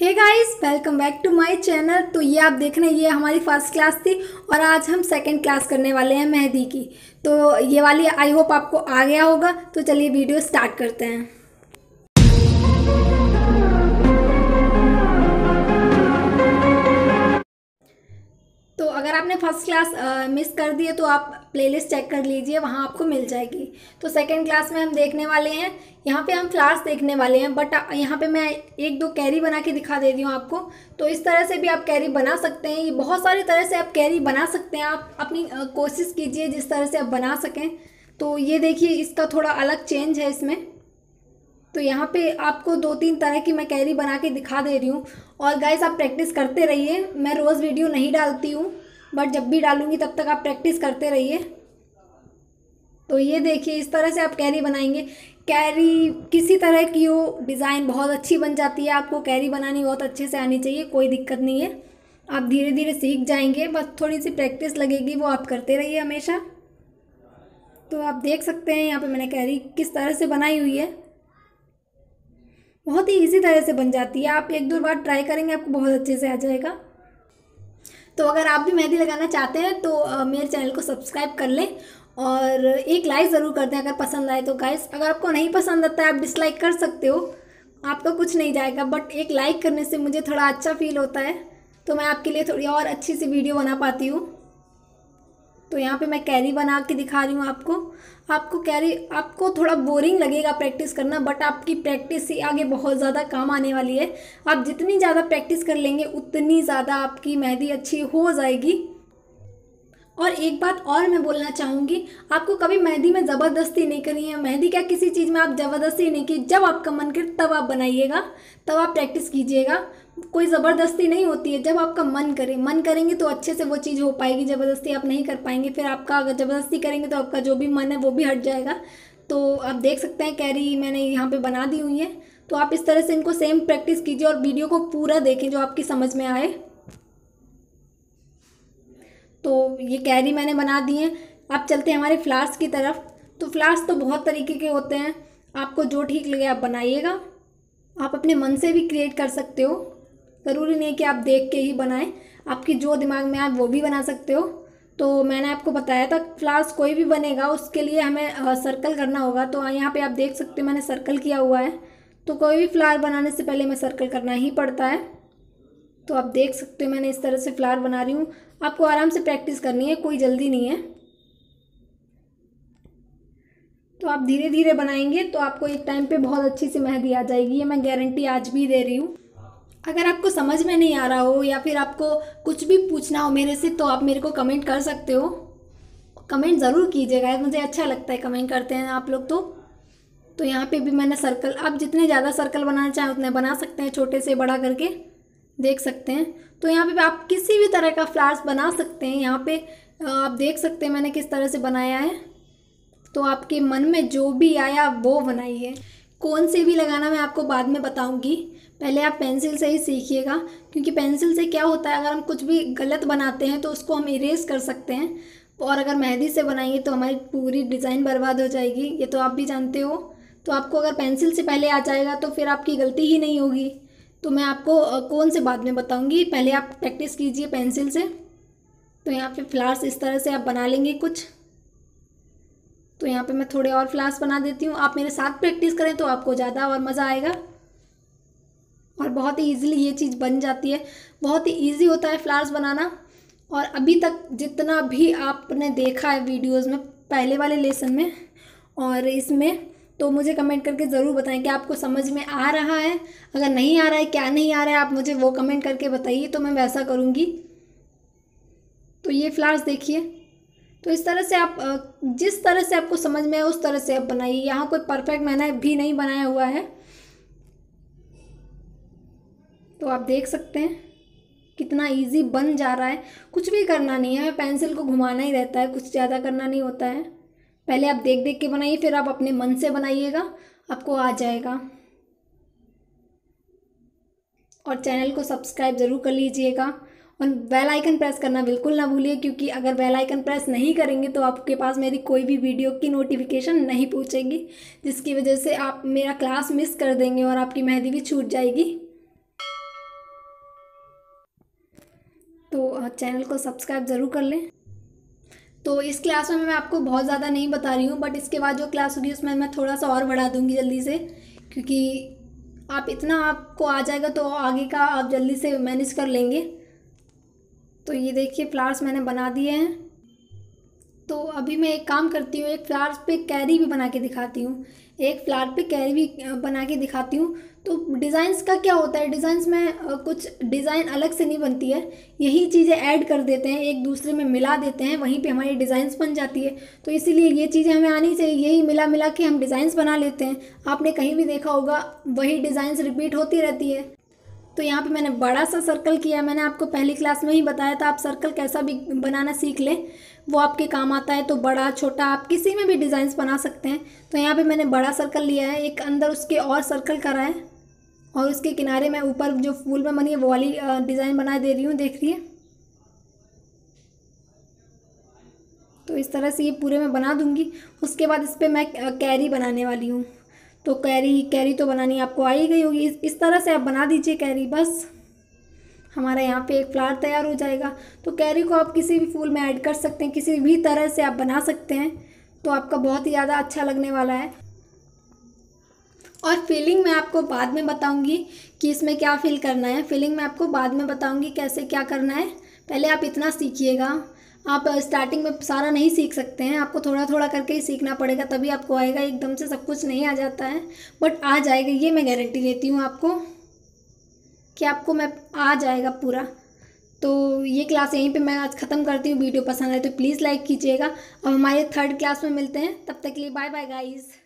hey guys welcome back to my channel तो ये आप देख रहे हैं ये हमारी फर्स्ट क्लास थी और आज हम सेकंड क्लास करने वाले हैं मेहंदी की तो ये वाली आई होप आपको आ गया होगा तो चलिए वीडियो स्टार्ट करते हैं आपने फर्स्ट क्लास मिस कर दी है तो आप प्लेलिस्ट चेक कर लीजिए वहाँ आपको मिल जाएगी तो सेकेंड क्लास में हम देखने वाले हैं यहाँ पे हम फ्लावर्स देखने वाले हैं बट यहाँ पे मैं एक दो कैरी बना के दिखा दे रही हूँ आपको तो इस तरह से भी आप कैरी बना सकते हैं ये बहुत सारी तरह से आप कैरी बना सकते हैं आप अपनी कोशिश कीजिए जिस तरह से आप बना सकें तो ये देखिए इसका थोड़ा अलग चेंज है इसमें तो यहाँ पे आपको दो तीन तरह की मैं कैरी बना के दिखा दे रही हूँ और गाइस आप प्रैक्टिस करते रहिए मैं रोज़ वीडियो नहीं डालती हूँ बट जब भी डालूँगी तब तक आप प्रैक्टिस करते रहिए तो ये देखिए इस तरह से आप कैरी बनाएंगे कैरी किसी तरह की हो डिज़ाइन बहुत अच्छी बन जाती है आपको कैरी बनानी बहुत अच्छे से आनी चाहिए कोई दिक्कत नहीं है आप धीरे धीरे सीख जाएंगे बस थोड़ी सी प्रैक्टिस लगेगी वो आप करते रहिए हमेशा तो आप देख सकते हैं यहाँ पे मैंने कैरी किस तरह से बनाई हुई है बहुत ही इसी तरह से बन जाती है आप एक दो बार ट्राई करेंगे आपको बहुत अच्छे से आ जाएगा तो अगर आप भी मेहंदी लगाना चाहते हैं तो मेरे चैनल को सब्सक्राइब कर लें और एक लाइक ज़रूर कर दें अगर पसंद आए तो गाइस अगर आपको नहीं पसंद आता है आप डिसलाइक कर सकते हो आपका कुछ नहीं जाएगा बट एक लाइक करने से मुझे थोड़ा अच्छा फील होता है तो मैं आपके लिए थोड़ी और अच्छी सी वीडियो बना पाती हूँ तो यहाँ पे मैं कैरी बना के दिखा रही हूँ आपको आपको कैरी आपको थोड़ा बोरिंग लगेगा प्रैक्टिस करना बट आपकी प्रैक्टिस ही आगे बहुत ज़्यादा काम आने वाली है आप जितनी ज़्यादा प्रैक्टिस कर लेंगे उतनी ज़्यादा आपकी मेहंदी अच्छी हो जाएगी और एक बात और मैं बोलना चाहूँगी आपको कभी मेहंदी में ज़बरदस्ती नहीं करनी है मेहंदी क्या किसी चीज़ में आप ज़बरदस्ती नहीं की जब आपका मन करे तब आप बनाइएगा तब आप प्रैक्टिस कीजिएगा कोई ज़बरदस्ती नहीं होती है जब आपका मन करे मन करेंगे तो अच्छे से वो चीज़ हो पाएगी ज़बरदस्ती आप नहीं कर पाएंगे फिर आपका अगर ज़बरदस्ती करेंगे तो आपका जो भी मन है वो भी हट जाएगा तो आप देख सकते हैं कैरी मैंने यहाँ पे बना दी हुई है तो आप इस तरह से इनको सेम प्रैक्टिस कीजिए और वीडियो को पूरा देखें जो आपकी समझ में आए तो ये कैरी मैंने बना दी है अब चलते हैं हमारे फ्लास्क की तरफ तो फ्लास्क तो बहुत तरीके के होते हैं आपको जो ठीक लगे आप बनाइएगा आप अपने मन से भी क्रिएट कर सकते हो ज़रूरी नहीं कि आप देख के ही बनाएं आपकी जो दिमाग में आए वो भी बना सकते हो तो मैंने आपको बताया था फ्लास्क कोई भी बनेगा उसके लिए हमें सर्कल करना होगा तो यहाँ पे आप देख सकते हो मैंने सर्कल किया हुआ है तो कोई भी फ्लावर बनाने से पहले हमें सर्कल करना ही पड़ता है तो आप देख सकते हो मैंने इस तरह से फ्लावर बना रही हूँ आपको आराम से प्रैक्टिस करनी है कोई जल्दी नहीं है तो आप धीरे धीरे बनाएंगे तो आपको एक टाइम पे बहुत अच्छी सी मेहंदी आ जाएगी ये मैं गारंटी आज भी दे रही हूँ अगर आपको समझ में नहीं आ रहा हो या फिर आपको कुछ भी पूछना हो मेरे से तो आप मेरे को कमेंट कर सकते हो कमेंट ज़रूर कीजिएगा मुझे अच्छा लगता है कमेंट करते हैं आप लोग तो तो यहाँ पे भी मैंने सर्कल आप जितने ज़्यादा सर्कल बनाना चाहें उतने बना सकते हैं छोटे से बड़ा करके देख सकते हैं तो यहाँ पे आप किसी भी तरह का फ्लावर्स बना सकते हैं यहाँ पे आप देख सकते हैं मैंने किस तरह से बनाया है तो आपके मन में जो भी आया वो बनाइए कौन से भी लगाना मैं आपको बाद में बताऊंगी पहले आप पेंसिल से ही सीखिएगा क्योंकि पेंसिल से क्या होता है अगर हम कुछ भी गलत बनाते हैं तो उसको हम इरेज कर सकते हैं और अगर मेहंदी से बनाएंगे तो हमारी पूरी डिज़ाइन बर्बाद हो जाएगी ये तो आप भी जानते हो तो आपको अगर पेंसिल से पहले आ जाएगा तो फिर आपकी गलती ही नहीं होगी तो मैं आपको कौन से बाद में बताऊंगी पहले आप प्रैक्टिस कीजिए पेंसिल से तो यहाँ पे फ्लावर्स इस तरह से आप बना लेंगे कुछ तो यहाँ पे मैं थोड़े और फ्लावर्स बना देती हूँ आप मेरे साथ प्रैक्टिस करें तो आपको ज़्यादा और मज़ा आएगा और बहुत ही ईजिली ये चीज़ बन जाती है बहुत ही ईजी होता है फ्लावर्स बनाना और अभी तक जितना भी आपने देखा है वीडियोज़ में पहले वाले लेसन में और इसमें तो मुझे कमेंट करके ज़रूर बताएं कि आपको समझ में आ रहा है अगर नहीं आ रहा है क्या नहीं आ रहा है आप मुझे वो कमेंट करके बताइए तो मैं वैसा करूँगी तो ये फ्लावर्स देखिए तो इस तरह से आप जिस तरह से आपको समझ में आए उस तरह से आप बनाइए यहाँ कोई परफेक्ट मैंने भी नहीं बनाया हुआ है तो आप देख सकते हैं कितना इजी बन जा रहा है कुछ भी करना नहीं है पेंसिल को घुमाना ही रहता है कुछ ज़्यादा करना नहीं होता है पहले आप देख देख के बनाइए फिर आप अपने मन से बनाइएगा आपको आ जाएगा और चैनल को सब्सक्राइब ज़रूर कर लीजिएगा और बेल आइकन प्रेस करना बिल्कुल ना भूलिए क्योंकि अगर बेल आइकन प्रेस नहीं करेंगे तो आपके पास मेरी कोई भी वीडियो की नोटिफिकेशन नहीं पहुंचेगी जिसकी वजह से आप मेरा क्लास मिस कर देंगे और आपकी मेहंदी भी छूट जाएगी तो चैनल को सब्सक्राइब ज़रूर कर लें तो इस क्लास में मैं आपको बहुत ज़्यादा नहीं बता रही हूँ बट इसके बाद जो क्लास होगी उसमें मैं थोड़ा सा और बढ़ा दूँगी जल्दी से क्योंकि आप इतना आपको आ जाएगा तो आगे का आप जल्दी से मैनेज कर लेंगे तो ये देखिए फ्लावर्स मैंने बना दिए हैं तो अभी मैं एक काम करती हूँ एक फ्लावर्स पे कैरी भी बना के दिखाती हूँ एक फ्लावर पे कैरी भी बना के दिखाती हूँ तो डिज़ाइंस का क्या होता है डिज़ाइंस में कुछ डिज़ाइन अलग से नहीं बनती है यही चीज़ें ऐड कर देते हैं एक दूसरे में मिला देते हैं वहीं पे हमारी डिज़ाइंस बन जाती है तो इसीलिए ये चीज़ें हमें आनी चाहिए यही मिला मिला के हम डिज़ाइंस बना लेते हैं आपने कहीं भी देखा होगा वही डिज़ाइंस रिपीट होती रहती है तो यहाँ पे मैंने बड़ा सा सर्कल किया मैंने आपको पहली क्लास में ही बताया था आप सर्कल कैसा भी बनाना सीख लें वो आपके काम आता है तो बड़ा छोटा आप किसी में भी डिज़ाइंस बना सकते हैं तो यहाँ पे मैंने बड़ा सर्कल लिया है एक अंदर उसके और सर्कल करा है और उसके किनारे मैं ऊपर जो फूल में बनी है वो वाली डिज़ाइन बना दे रही हूँ देख रही है तो इस तरह से ये पूरे मैं बना दूँगी उसके बाद इस पर मैं कैरी बनाने वाली हूँ तो कैरी कैरी तो बनानी आपको आ ही गई होगी इस तरह से आप बना दीजिए कैरी बस हमारा यहाँ पे एक फ्लावर तैयार हो जाएगा तो कैरी को आप किसी भी फूल में ऐड कर सकते हैं किसी भी तरह से आप बना सकते हैं तो आपका बहुत ही ज़्यादा अच्छा लगने वाला है और फिलिंग मैं आपको बाद में बताऊंगी कि इसमें क्या फिल करना है फिलिंग मैं आपको बाद में बताऊंगी कैसे क्या करना है पहले आप इतना सीखिएगा आप स्टार्टिंग में सारा नहीं सीख सकते हैं आपको थोड़ा थोड़ा करके ही सीखना पड़ेगा तभी आपको आएगा एकदम से सब कुछ नहीं आ जाता है बट आ जाएगा ये मैं गारंटी देती हूँ आपको कि आपको मैं आ जाएगा पूरा तो ये क्लास यहीं पे मैं आज ख़त्म करती हूँ वीडियो पसंद आए तो प्लीज़ लाइक कीजिएगा और हमारे थर्ड क्लास में मिलते हैं तब तक के लिए बाय बाय गाइज़